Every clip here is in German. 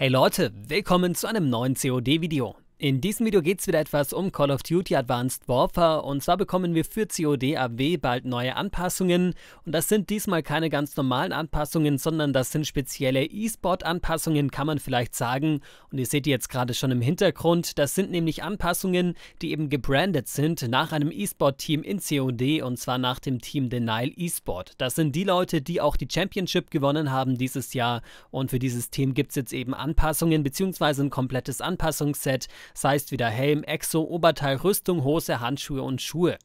Hey Leute, willkommen zu einem neuen COD-Video. In diesem Video geht es wieder etwas um Call of Duty Advanced Warfare und zwar bekommen wir für COD AW bald neue Anpassungen und das sind diesmal keine ganz normalen Anpassungen, sondern das sind spezielle E-Sport-Anpassungen, kann man vielleicht sagen und ihr seht die jetzt gerade schon im Hintergrund, das sind nämlich Anpassungen, die eben gebrandet sind nach einem E-Sport-Team in COD und zwar nach dem Team Denial E-Sport. Das sind die Leute, die auch die Championship gewonnen haben dieses Jahr und für dieses Team gibt es jetzt eben Anpassungen bzw. ein komplettes Anpassungsset, sei es wieder Helm, Exo, Oberteil, Rüstung, Hose, Handschuhe und Schuhe.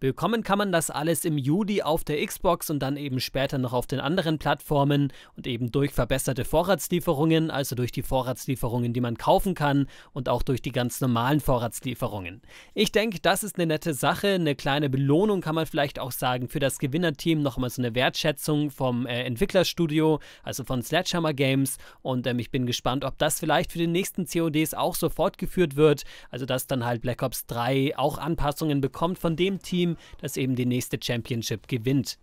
Bekommen kann man das alles im Juli auf der Xbox und dann eben später noch auf den anderen Plattformen und eben durch verbesserte Vorratslieferungen, also durch die Vorratslieferungen, die man kaufen kann und auch durch die ganz normalen Vorratslieferungen. Ich denke, das ist eine nette Sache, eine kleine Belohnung kann man vielleicht auch sagen für das Gewinnerteam, nochmal so eine Wertschätzung vom äh, Entwicklerstudio, also von Sledgehammer Games und ähm, ich bin gespannt, ob das vielleicht für den nächsten CODs auch so fortgeführt entwickelt wird. Also dass dann halt Black Ops 3 auch Anpassungen bekommt von dem Team, das eben die nächste Championship gewinnt.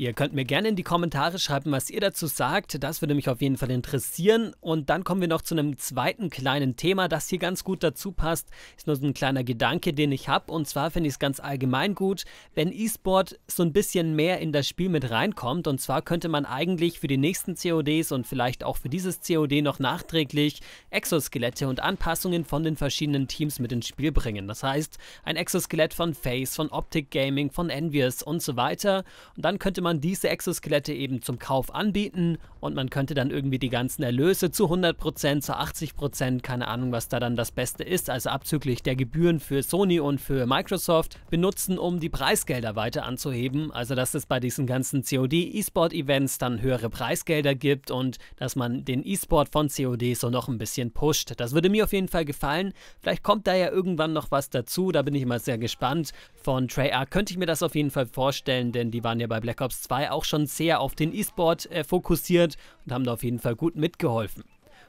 Ihr könnt mir gerne in die Kommentare schreiben, was ihr dazu sagt. Das würde mich auf jeden Fall interessieren. Und dann kommen wir noch zu einem zweiten kleinen Thema, das hier ganz gut dazu passt. Ist nur so ein kleiner Gedanke, den ich habe. Und zwar finde ich es ganz allgemein gut, wenn E-Sport so ein bisschen mehr in das Spiel mit reinkommt. Und zwar könnte man eigentlich für die nächsten CODs und vielleicht auch für dieses COD noch nachträglich Exoskelette und Anpassungen von den verschiedenen Teams mit ins Spiel bringen. Das heißt, ein Exoskelett von Face, von Optic Gaming, von Envious und so weiter. Und dann könnte man man diese Exoskelette eben zum Kauf anbieten und man könnte dann irgendwie die ganzen Erlöse zu 100%, zu 80%, keine Ahnung, was da dann das Beste ist, also abzüglich der Gebühren für Sony und für Microsoft, benutzen, um die Preisgelder weiter anzuheben. Also, dass es bei diesen ganzen COD-E-Sport-Events dann höhere Preisgelder gibt und dass man den E-Sport von COD so noch ein bisschen pusht. Das würde mir auf jeden Fall gefallen. Vielleicht kommt da ja irgendwann noch was dazu, da bin ich mal sehr gespannt. Von Treyarch könnte ich mir das auf jeden Fall vorstellen, denn die waren ja bei Black Ops Ops 2 auch schon sehr auf den E-Sport äh, fokussiert und haben da auf jeden Fall gut mitgeholfen.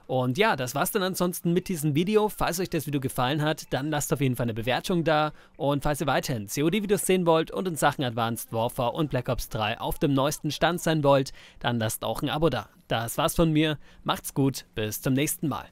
Und ja, das war's dann ansonsten mit diesem Video. Falls euch das Video gefallen hat, dann lasst auf jeden Fall eine Bewertung da. Und falls ihr weiterhin COD-Videos sehen wollt und in Sachen Advanced Warfare und Black Ops 3 auf dem neuesten Stand sein wollt, dann lasst auch ein Abo da. Das war's von mir. Macht's gut, bis zum nächsten Mal.